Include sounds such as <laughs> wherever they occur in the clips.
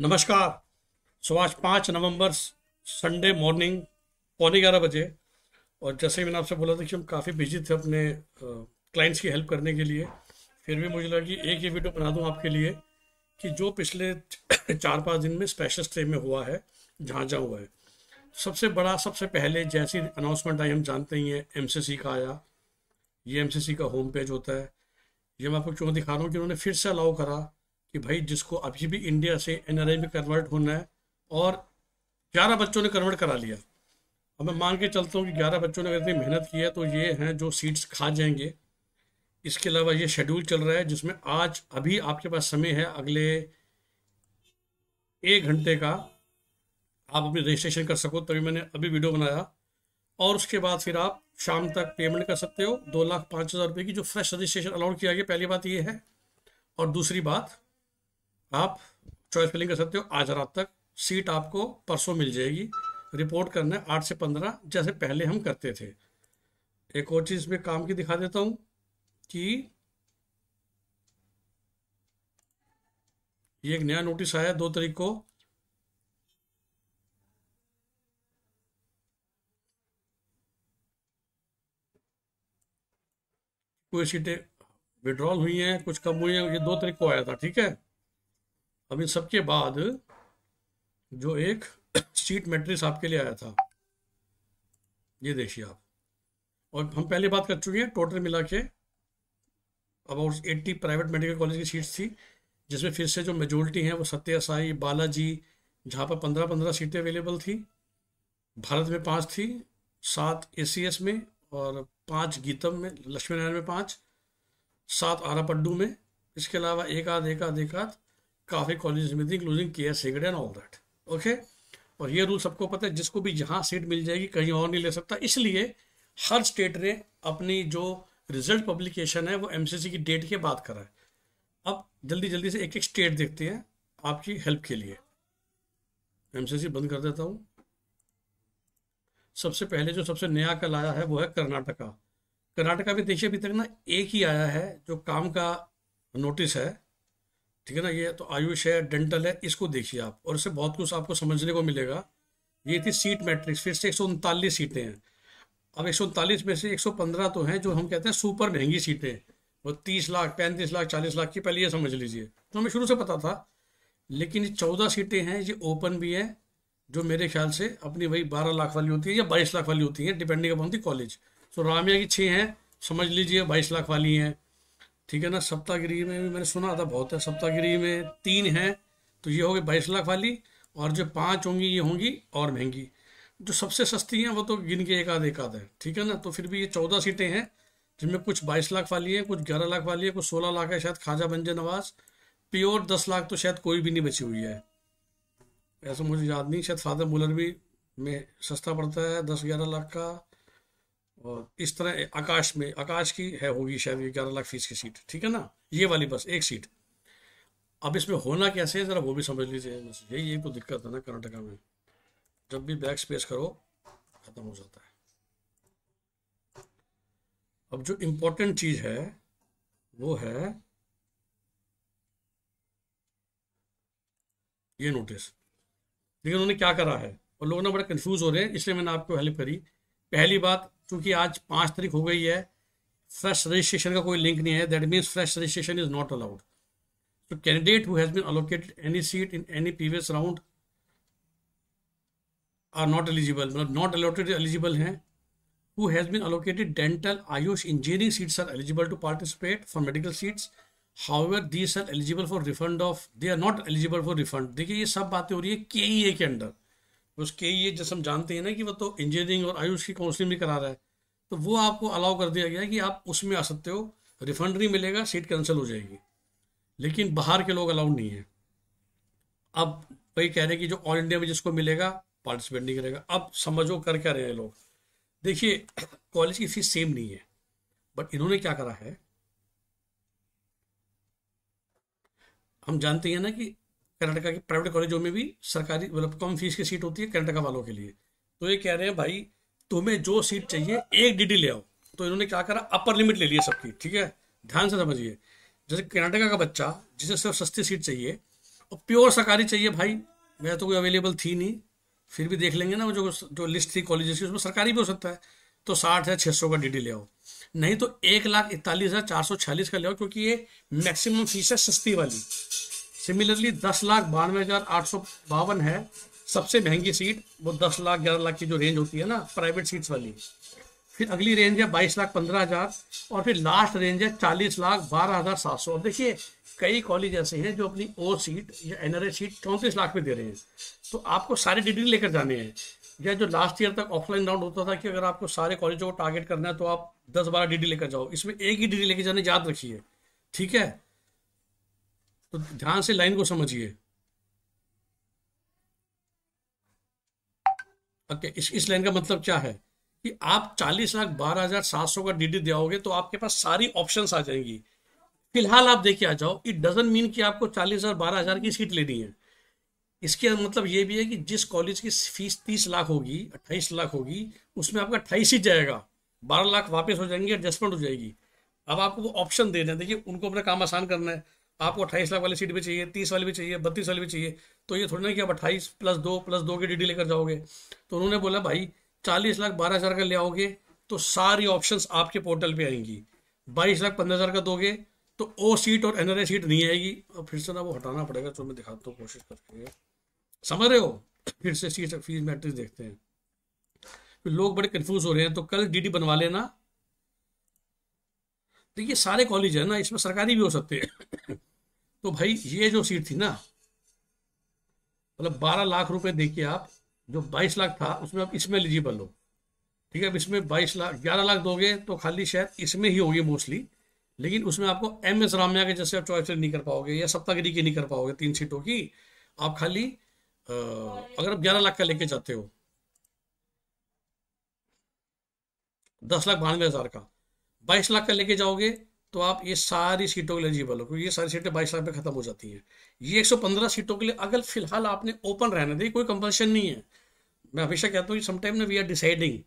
नमस्कार सुबह पाँच नवंबर संडे मॉर्निंग पौने ग्यारह बजे और जैसे ही मैंने आपसे बोला था कि हम काफ़ी बिजी थे अपने क्लाइंट्स की हेल्प करने के लिए फिर भी मुझे लगा कि एक ये वीडियो बना दूं आपके लिए कि जो पिछले <coughs> चार पाँच दिन में स्पेशल स्टे में हुआ है जहाँ जहाँ हुआ है सबसे बड़ा सबसे पहले जैसी अनाउंसमेंट आई हम जानते ही हैं एम का आया ये एम का होम पेज होता है ये मैं आपको क्यों दिखा रहा हूँ कि उन्होंने फिर से अलाउ करा कि भाई जिसको अभी भी इंडिया से एन में कन्वर्ट होना है और ग्यारह बच्चों ने कन्वर्ट करा लिया अब मैं मान के चलता हूँ कि ग्यारह बच्चों ने अगर इतनी मेहनत की है तो ये हैं जो सीट्स खा जाएंगे इसके अलावा ये शेड्यूल चल रहा है जिसमें आज अभी आपके पास समय है अगले एक घंटे का आप अपनी रजिस्ट्रेशन कर सको तभी मैंने अभी वीडियो बनाया और उसके बाद फिर आप शाम तक पेमेंट कर सकते हो दो लाख पाँच हज़ार रुपये की जो फ्रेश रजिस्ट्रेशन अलाउड किया गया पहली बात ये है और दूसरी बात आप चॉइस फिलिंग कर सकते हो आज रात तक सीट आपको परसों मिल जाएगी रिपोर्ट करना है आठ से पंद्रह जैसे पहले हम करते थे एक और चीज़ में काम की दिखा देता हूं कि ये एक नया नोटिस आया दो तारीख को कोई सीटें विड्रॉल हुई हैं कुछ कम हुई हैं ये दो तारीख को आया था ठीक है अब इन सबके बाद जो एक सीट मेट्रिक्स आपके लिए आया था ये देखिए आप और हम पहले बात कर चुके हैं टोटल मिला के about eighty private medical college की सीट्स थी जिसमें फिर से जो मेजोरिटी हैं वो सत्य साई बालाजी जहाँ पर पंद्रह पंद्रह सीटें अवेलेबल थी भारत में पाँच थी सात ए में और पाँच गीतम में लक्ष्मी नारायण में पाँच सात आरापड्डू में इसके अलावा एक आध एक आध एक आध काफ़ी कॉलेज में थी इंक्लूडिंग के S and all that okay और ये रूल सबको पता है जिसको भी जहाँ सीट मिल जाएगी कहीं और नहीं ले सकता इसलिए हर स्टेट ने अपनी जो रिजल्ट पब्लिकेशन है वो एम की डेट के बाद करा है अब जल्दी जल्दी से एक एक स्टेट देखते हैं आपकी हेल्प के लिए एम बंद कर देता हूँ सबसे पहले जो सबसे नया कल आया है वो है कर्नाटका कर्नाटका भी देखिए अभी तक ना एक ही आया है जो काम का नोटिस है ठीक है ना ये तो आयुष है डेंटल है इसको देखिए आप और इससे बहुत कुछ आपको समझने को मिलेगा ये थी सीट मैट्रिक्स फिर से एक सीटें हैं अब एक में से 115 तो हैं जो हम कहते हैं सुपर महंगी सीटें वो 30 लाख 35 लाख 40 लाख की पहले ये समझ लीजिए तो हमें शुरू से पता था लेकिन ये चौदह सीटें हैं ये ओपन भी हैं जो मेरे ख्याल से अपनी वही बारह लाख वाली होती है या बाईस लाख वाली होती है depending upon the college so Ramaiah की छः हैं समझ लीजिए बाईस लाख वाली हैं ठीक है ना सप्तागिरी में भी मैंने सुना था बहुत है सप्तागिरी में तीन हैं तो ये होगी बाईस लाख वाली और जो पाँच होंगी ये होंगी और महंगी जो सबसे सस्ती हैं वो तो गिन के एक आध एक आध है ठीक है ना तो फिर भी ये चौदह सीटें हैं जिनमें कुछ बाईस लाख वाली हैं कुछ ग्यारह लाख वाली है कुछ सोलह लाख है शायद खाजा बंजे नवाज प्योर दस लाख तो शायद कोई भी नहीं बची हुई है ऐसा मुझे याद नहीं शायद फादर मुलर भी में सस्ता पड़ता है दस ग्यारह लाख का और इस तरह आकाश में आकाश की है होगी शायद ग्यारह लाख फीस की सीट ठीक है ना ये वाली बस एक सीट अब इसमें होना कैसे है ज़रा वो भी समझ लीजिए बस यही यही तो दिक्कत है ना कर्नाटका में जब भी बैक स्पेस करो खत्म हो जाता है अब जो इम्पोर्टेंट चीज़ है वो है ये नोटिस लेकिन उन्होंने क्या करा है और लोग ना बड़ा कंफ्यूज हो रहे हैं इसलिए मैंने आपको हेल्प करी पहली बात क्योंकि आज पांच तारीख हो गई है फ्रेश रजिस्ट्रेशन का कोई लिंक नहीं है that means fresh registration is not allowed तो candidate who been allocated any seat in any previous round are not eligible मतलब नॉट अलॉटेड एलिजिबल हैं who has been allocated dental AYUSH engineering seats are eligible to participate for medical seats however these are eligible for refund of they are not eligible for refund देखिए ये सब बातें हो रही है e के E ए के अंडर उसके ये जैसे हम जानते हैं ना कि वो तो इंजीनियरिंग और आयुष की काउंसलिंग भी करा रहा है तो वो आपको अलाउ कर दिया गया कि आप उसमें आ सकते हो रिफंड नहीं मिलेगा सीट कैंसिल हो जाएगी लेकिन बाहर के लोग अलाउड नहीं है अब वही कह रहे हैं कि जो ऑल इंडिया में जिसको मिलेगा पार्टिसिपेट नहीं करेगा अब समझो कर क्या रहे हैं लोग देखिए कॉलेज की फीस सेम नहीं है बट इन्होंने क्या करा है हम जानते हैं ना कि कर्नाटका के प्राइवेट कॉलेजों में भी सरकारी मतलब कम फीस की सीट होती है कर्नाटका वालों के लिए तो ये कह रहे हैं भाई तुम्हें जो सीट चाहिए एक डीडी ले आओ तो इन्होंने क्या करा अपर लिमिट ले लिया सबकी ठीक है ध्यान से समझिए जैसे कर्नाटका का बच्चा जिसे सिर्फ सस्ती सीट चाहिए और प्योर सरकारी चाहिए भाई वह तो कोई अवेलेबल थी नहीं फिर भी देख लेंगे ना वो जो जो लिस्ट थी कॉलेजेस की उसमें सरकारी भी हो सकता है तो साठ हजार छः सौ का डीडी ले आओ नहीं तो एक लाख इकतालीस हज़ार चार सौ छियालीस का ले आओ क्योंकि ये मैक्सिमम फीस है सस्ती वाली सिमिलरली दस लाख बानवे हजार आठ सौ बावन है सबसे महंगी सीट वो दस लाख ग्यारह लाख की जो रेंज होती है ना प्राइवेट सीट्स वाली फिर अगली रेंज है बाईस लाख पंद्रह हजार और फिर लास्ट रेंज है चालीस लाख बारह हजार सात सौ और देखिए कई कॉलेज ऐसे हैं जो अपनी ओ सीट या एनआरए सीट चौंतीस लाख में दे रहे हैं तो आपको सारे डिग्री लेकर जाने हैं या जो लास्ट ईयर तक ऑफलाइन राउंड होता था कि अगर आपको सारे कॉलेजों को टारगेट करना है तो आप दस बारह डिग्री लेकर जाओ इसमें एक ही डिग्री लेकर जाने याद रखिए ठीक है तो ध्यान से लाइन को समझिए ओके इस इस लाइन का मतलब क्या है कि आप चालीस लाख बारह हजार सात सौ का डीडी दियाओगे तो आपके पास सारी ऑप्शंस आ जाएंगी फिलहाल आप देखिए आ जाओ इट डजेंट मीन कि आपको चालीस हजार बारह हजार की सीट लेनी है इसके मतलब ये भी है कि जिस कॉलेज की फीस तीस लाख होगी अट्ठाईस लाख होगी उसमें आपका अट्ठाईस ही जाएगा बारह लाख वापस हो जाएंगे एडजस्टमेंट हो जाएगी अब आपको वो ऑप्शन दे रहे हैं देखिए उनको अपना काम आसान करना है आपको अट्ठाईस लाख वाली सीट भी चाहिए तीस वाली भी चाहिए बत्तीस वाली भी चाहिए तो ये थोड़ी ना कि आप अट्ठाईस प्लस दो प्लस दो की डी लेकर जाओगे तो उन्होंने बोला भाई चालीस लाख बारह हज़ार का ले आओगे तो सारी ऑप्शन आपके पोर्टल पर आएंगी बाईस लाख पंद्रह हज़ार का दोगे तो ओ सीट और एनआरए सीट नहीं आएगी और फिर से ना वो हटाना पड़ेगा तो मैं दिखाता हूँ कोशिश करके समझ रहे हो फिर से सीट फीस मैट्रिक्स देखते हैं लोग बड़े कंफ्यूज हो रहे हैं तो कल डीडी बनवा लेना तो ये सारे कॉलेज है ना इसमें सरकारी भी हो सकते हैं तो भाई ये जो सीट थी ना मतलब बारह लाख रुपए देखिए आप जो बाईस लाख था उसमें आप इसमें एलिजिबल हो ठीक है अब इसमें बाईस लाख ग्यारह लाख दोगे तो खाली शायद इसमें ही होगी मोस्टली लेकिन उसमें आपको एम एस रामया के जैसे आप चॉइस नहीं कर पाओगे या सप्तागिरी की नहीं कर पाओगे तीन सीटों की आप खाली आ, अगर आप ग्यारह लाख का लेके जाते हो दस लाख बानवे हजार का बाईस लाख का लेके जाओगे तो आप ये सारी सीटों के लिए एलिजिबल हो क्योंकि ये सारी सीटें बाईस लाख में खत्म हो जाती हैं ये पंद्रह सीटों के लिए अगर फिलहाल आपने ओपन रहने दी कोई कंपल्शन नहीं है मैं हमेशा कहता हूँ समटाइम ना वी आर डिसाइडिंग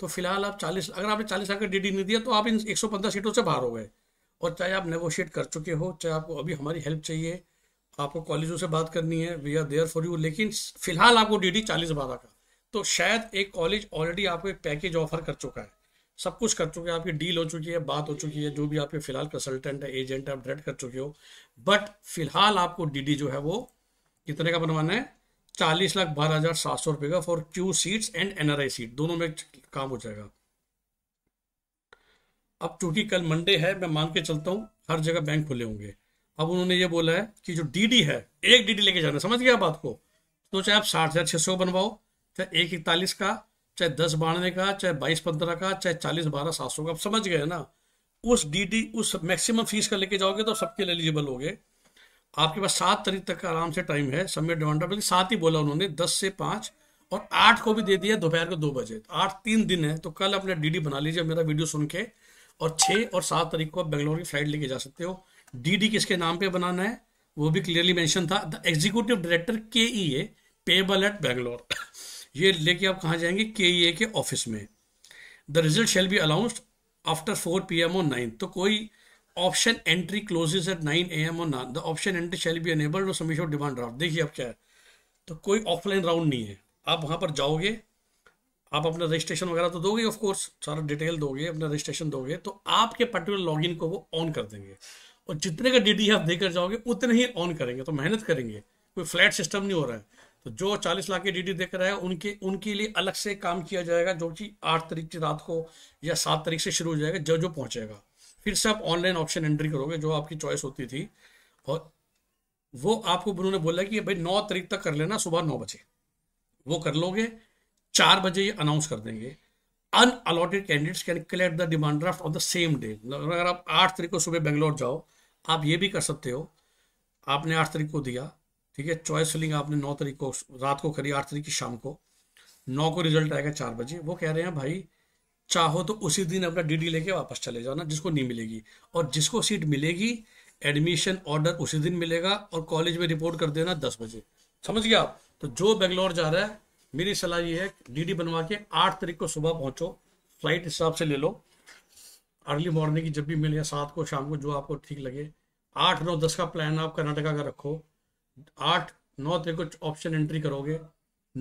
तो फिलहाल आप चालीस अगर आपने चालीस लाख का डी नहीं दिया तो आप इन एक सीटों से बाहर हो गए और चाहे आप नेगोशिएट कर चुके हो चाहे आपको अभी हमारी हेल्प चाहिए आपको कॉलेजों से बात करनी है we are there for you लेकिन फिलहाल आपको डी डी चालीस बारह का तो शायद एक कॉलेज ऑलरेडी आपको एक पैकेज ऑफर कर चुका है सब कुछ कर चुके हैं आपकी डील हो चुकी है बात हो चुकी है जो भी आपके फिलहाल कंसल्टेंट है एजेंट है आप डायरेक्ट कर चुके हो बट फिलहाल आपको डीडी जो है वो कितने का बनवाना है चालीस लाख बारह हजार सात सौ रुपए का for Q seats and NRI seat दोनों में काम हो जाएगा अब चूंकि कल मंडे है मैं मान के चलता हूं हर जगह बैंक खुले होंगे अब उन्होंने ये बोला है कि जो डीडी है एक डीडी लेके जाना समझ गया बात को तो चाहे आप साठ हजार छह सौ बनवाओ चाहे एक इकतालीस का चाहे दस बानवे का चाहे बाईस पंद्रह का चाहे चालीस बारह सात सौ का आप समझ गए ना उस डीडी उस मैक्सिमम फीस का लेके जाओगे तो सबके लिए एलिजिबल हो गए आपके पास सात तारीख तक का आराम से टाइम है सबमिट डिमांड बल्कि सात ही बोला उन्होंने दस से पाँच और आठ को भी दे दिया दोपहर को दो बजे तो आठ तीन दिन है तो कल अपने डीडी बना लीजिए मेरा वीडियो सुन के और छः और सात तारीख को आप बेंगलोर की फ्लाइट लेके जा सकते हो डीडी किसके नाम पे बनाना है वो भी क्लियरली मेंशन था द एग्जीक्यूटिव डायरेक्टर के E A payable at Bangalore ये लेके आप कहाँ जाएंगे e के ई ए के ऑफिस में the result shall be announced after four P M on nine तो कोई option entry closes at nine A M on nine the option entry shall be enabled और सबमिशन डिमांड ड्राफ्ट देखिए आप क्या है तो कोई ऑफलाइन राउंड नहीं है आप वहाँ पर जाओगे आप अपना रजिस्ट्रेशन वगैरह तो दोगे ऑफ कोर्स सारा डिटेल दोगे अपना रजिस्ट्रेशन दोगे तो आपके पर्टिकुलर लॉगिन को वो ऑन कर देंगे और जितने का डी आप देकर जाओगे उतने ही ऑन करेंगे तो मेहनत करेंगे कोई फ्लैट सिस्टम नहीं हो रहा है तो जो चालीस लाख की डीडी देख रहे हैं उनके उनके लिए अलग से काम किया जाएगा जो कि आठ तारीख की रात को या सात तारीख से शुरू हो जाएगा जो जो पहुंचेगा फिर से आप ऑनलाइन ऑप्शन एंट्री करोगे जो आपकी चॉइस होती थी और वो आपको उन्होंने बोला कि भाई नौ तारीख तक कर लेना सुबह नौ बजे वो कर लोगे चार बजे ये अनाउंस कर देंगे unallotted candidates can collect the demand draft on the same day अगर आप आठ तारीख को सुबह बेंगलोर जाओ आप ये भी कर सकते हो आपने आठ तारीख को दिया ठीक है चॉइस फिलिंग आपने नौ तारीख को रात को करी आठ तारीख की शाम को नौ को रिजल्ट आएगा चार बजे वो कह रहे हैं भाई चाहो तो उसी दिन अपना डीडी लेके वापस चले जाना जिसको नहीं मिलेगी और जिसको सीट मिलेगी एडमिशन ऑर्डर उसी दिन मिलेगा और कॉलेज में रिपोर्ट कर देना दस बजे समझ गया आप तो जो बेंगलोर जा रहा है मेरी सलाह ये है डीडी बनवा के आठ तारीख को सुबह पहुंचो फ्लाइट हिसाब से ले लो अर्ली मॉर्निंग की जब भी मिले सात को शाम को जो आपको ठीक लगे आठ नौ दस का प्लान आप कर्नाटका का रखो आठ नौ तरीक को ऑप्शन एंट्री करोगे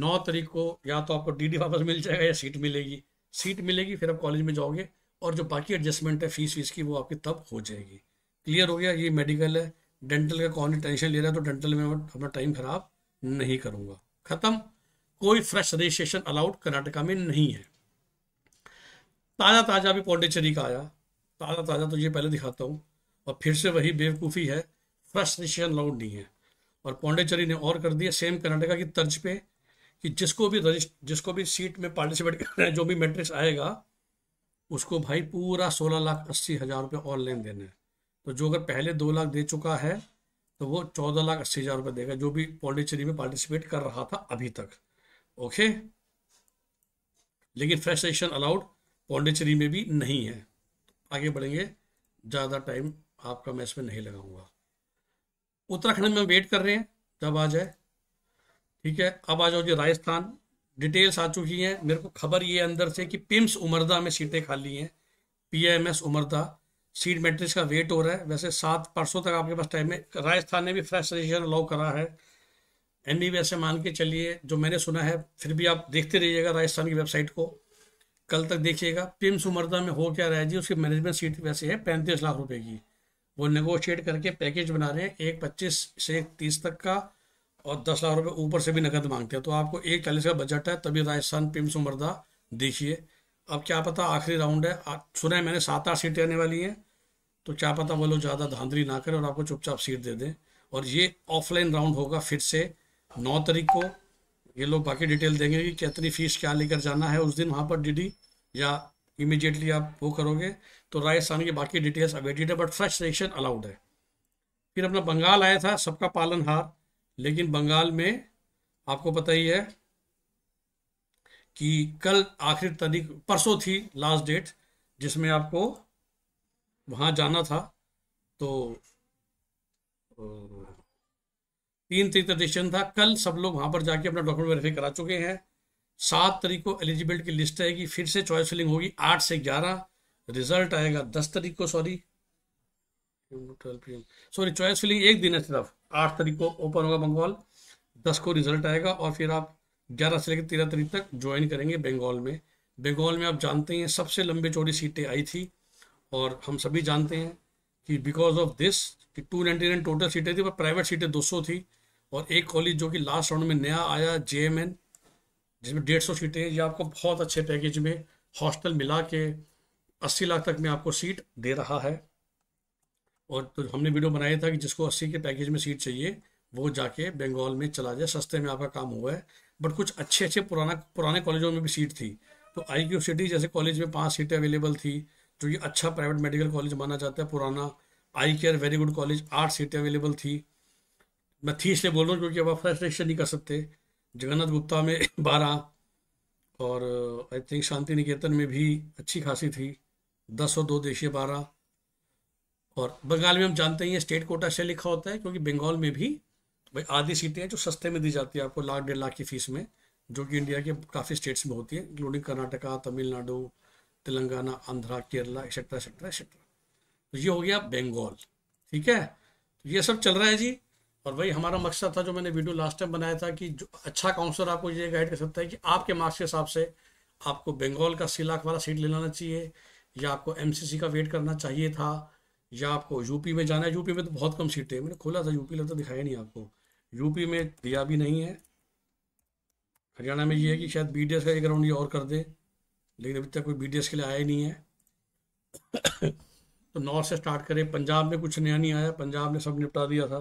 नौ तारीख को या तो आपको डीडी वापस मिल जाएगा या सीट मिलेगी सीट मिलेगी फिर आप कॉलेज में जाओगे और जो बाकी एडजस्टमेंट है फीस वीस की वो आपकी तब हो जाएगी क्लियर हो गया ये मेडिकल है डेंटल का कौन टेंशन ले रहा है तो डेंटल में अपना टाइम खराब नहीं करूँगा ख़त्म कोई फ्रेश रजिस्ट्रेशन अलाउड कर्नाटका में नहीं है ताज़ा ताज़ा अभी पौडेचेरी का आया ताज़ा ताज़ा तो ये पहले दिखाता हूँ और फिर से वही बेवकूफ़ी है फ्रेश रजिस्ट्रेशन अलाउड नहीं है और पौंडेचरी ने और कर दिया सेम कर्नाटका की तर्ज पे कि जिसको भी रजिस्ट जिसको भी सीट में पार्टिसिपेट करना है जो भी मैट्रिक्स आएगा उसको भाई पूरा सोलह लाख अस्सी हज़ार रुपये ऑनलाइन देना है तो जो अगर पहले दो लाख दे चुका है तो वो चौदह लाख अस्सी हज़ार रुपये देगा जो भी पौंडेचरी में पार्टिसिपेट कर रहा था अभी तक ओके लेकिन फ्रेश सेशन अलाउड पौंडेचरी में भी नहीं है आगे बढ़ेंगे ज़्यादा टाइम आपका मैं इसमें नहीं लगाऊंगा उत्तराखंड में वेट कर रहे हैं जब आ जाए ठीक है अब आ जाओ जी राजस्थान डिटेल्स आ चुकी हैं मेरे को खबर ये अंदर से कि पिम्स उमरदा में सीटें खाली हैं पीएमएस उमरदा सीट मैट्रिक्स का वेट हो रहा है वैसे सात परसों तक आपके पास टाइम है राजस्थान ने भी फ्रेश रजिस्ट्रेशन अलाउ करा है एम बी वैसे मान के चलिए जो मैंने सुना है फिर भी आप देखते रहिएगा राजस्थान की वेबसाइट को कल तक देखिएगा पिम्स उमरदा में हो क्या रहा है जी उसकी मैनेजमेंट सीट वैसे है पैंतीस लाख रुपये की वो नेगोशिएट करके पैकेज बना रहे हैं एक पच्चीस से एक तीस तक का और दस लाख रुपए ऊपर से भी नकद मांगते हैं तो आपको एक चालीस का बजट है तभी राजस्थान पिम्स उमरदा देखिए अब क्या पता आखिरी राउंड है सुना है मैंने सात आठ सीटें आने वाली हैं तो क्या पता वो लोग ज़्यादा धांधली ना करें और आपको चुपचाप सीट दे दें और ये ऑफलाइन राउंड होगा फिर से नौ तारीख को ये लोग बाकी डिटेल देंगे कि कितनी फीस क्या लेकर जाना है उस दिन वहाँ पर डीडी या इमिजिएटली आप वो करोगे तो राजस्थान की बाकी डिटेल्स अवेटेड है बट फ्रेश सिलेक्शन अलाउड है फिर अपना बंगाल आया था सबका पालन हार लेकिन बंगाल में आपको पता ही है कि कल आखिरी तारीख परसों थी लास्ट डेट जिसमें आपको वहां जाना था तो तीन तरीक रजिस्ट्रेशन था कल सब लोग वहां पर जाके अपना डॉक्यूमेंट वेरीफाई करा चुके हैं सात तरीक को एलिजिबिलिटी की लिस्ट आएगी फिर से चॉइस फिलिंग होगी आठ से ग्यारह रिजल्ट आएगा दस तारीख को सॉरी सॉरी चॉइस फिलिंग एक दिन है सिर्फ आठ तारीख को ओपन होगा बंगाल दस को रिजल्ट आएगा और फिर आप ग्यारह से लेकर तेरह तारीख तक ज्वाइन करेंगे बंगाल में बंगाल में आप जानते हैं सबसे लंबी चौड़ी सीटें आई थी और हम सभी जानते हैं कि बिकॉज ऑफ दिस कि टू नाइन्टी नाइन टोटल सीटें थी पर प्राइवेट सीटें दो सौ थी और एक कॉलेज जो कि लास्ट राउंड में नया आया जे जिसमें डेढ़ सौ सीटें हैं ये आपको बहुत अच्छे पैकेज में हॉस्टल मिला के अस्सी लाख तक में आपको सीट दे रहा है और तो हमने वीडियो बनाया था कि जिसको अस्सी के पैकेज में सीट चाहिए वो जाके बंगाल में चला जाए सस्ते में आपका काम हुआ है बट कुछ अच्छे अच्छे पुराना पुराने कॉलेजों में भी सीट थी तो आई क्यू सिटी जैसे कॉलेज में पाँच सीटें अवेलेबल थी जो तो ये अच्छा प्राइवेट मेडिकल कॉलेज माना जाता है पुराना I care very good college आठ सीटें अवेलेबल थी मैं थी इसलिए बोल रहा हूँ क्योंकि अब आप फ्रस्ट्रेशन नहीं कर सकते जगन्नाथ गुप्ता में <laughs> बारह और आई थिंक शांति निकेतन में भी अच्छी खासी थी दस और दो देशीय बारह और बंगाल में हम जानते हैं स्टेट कोटा से लिखा होता है क्योंकि बंगाल में भी भाई आधी सीटें हैं जो सस्ते में दी जाती है आपको लाख डेढ़ लाख की फीस में जो कि इंडिया के काफ़ी स्टेट्स में होती है including Karnataka Tamil Nadu Telangana Andhra Kerala etcetera etcetera etcetera तो ये हो गया बंगाल ठीक है तो ये सब चल रहा है जी और वही हमारा मकसद था जो मैंने वीडियो लास्ट टाइम बनाया था कि जो अच्छा काउंसलर आपको ये गाइड कर सकता है कि आपके मार्क्स के हिसाब से आपको बंगाल का सी लाख वाला सीट ले लाना चाहिए या आपको एम का वेट करना चाहिए था या आपको यूपी में जाना है यूपी में तो बहुत कम सीटें मैंने खोला था यूपी लगता तो दिखाया नहीं आपको यूपी में दिया भी नहीं है हरियाणा में ये है कि शायद बी का एक राउंड ये और कर दे लेकिन अभी तक कोई बी के लिए आया ही नहीं है <coughs> तो नॉर्थ से स्टार्ट करें पंजाब में कुछ नया नहीं आया पंजाब ने सब निपटा दिया था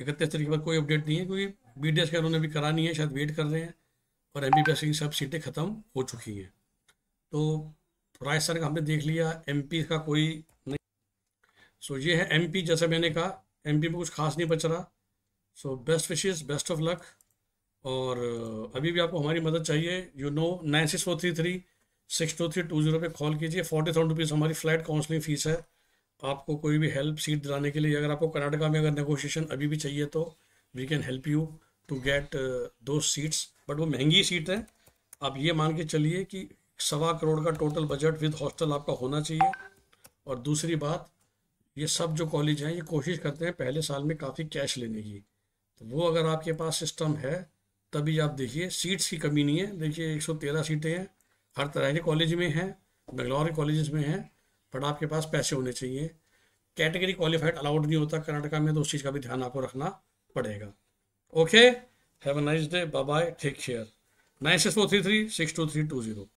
इकतीस तारीख पर बाद कोई अपडेट नहीं है क्योंकि बी डी एस का उन्होंने अभी करा नहीं है शायद वेट कर रहे हैं और एम बी एस की सब सीटें ख़त्म हो चुकी हैं तो राजस्थान का हमने देख लिया एम पी का कोई नहीं सो ये है एम पी जैसा मैंने कहा एम पी में कुछ खास नहीं बच रहा so best wishes best of luck और अभी भी आपको हमारी मदद चाहिए you know nine six four three three six two three two zero पर कॉल कीजिए फोर्टी थाउजेंड रुपीज़ हमारी फ्लैट काउंसलिंग फीस है आपको कोई भी हेल्प सीट दिलाने के लिए अगर आपको कर्नाटका में अगर नेगोशिएशन अभी भी चाहिए तो we can help you to get दो सीट्स बट वो महंगी सीट है आप ये मान के चलिए कि सवा करोड़ का टोटल बजट विद हॉस्टल आपका होना चाहिए और दूसरी बात ये सब जो कॉलेज हैं ये कोशिश करते हैं पहले साल में काफ़ी कैश लेने की तो वो अगर आपके पास सिस्टम है तभी आप देखिए सीट्स की कमी नहीं है देखिए 113 सीटें हैं हर तरह के कॉलेज में हैं बंगलौर के कॉलेज में हैं बट आपके पास पैसे होने चाहिए कैटेगरी क्वालिफाइड अलाउड नहीं होता कर्नाटका में तो उस चीज़ का भी ध्यान आपको रखना पड़ेगा okay have a nice day bye bye take care nine six four three three six two three two zero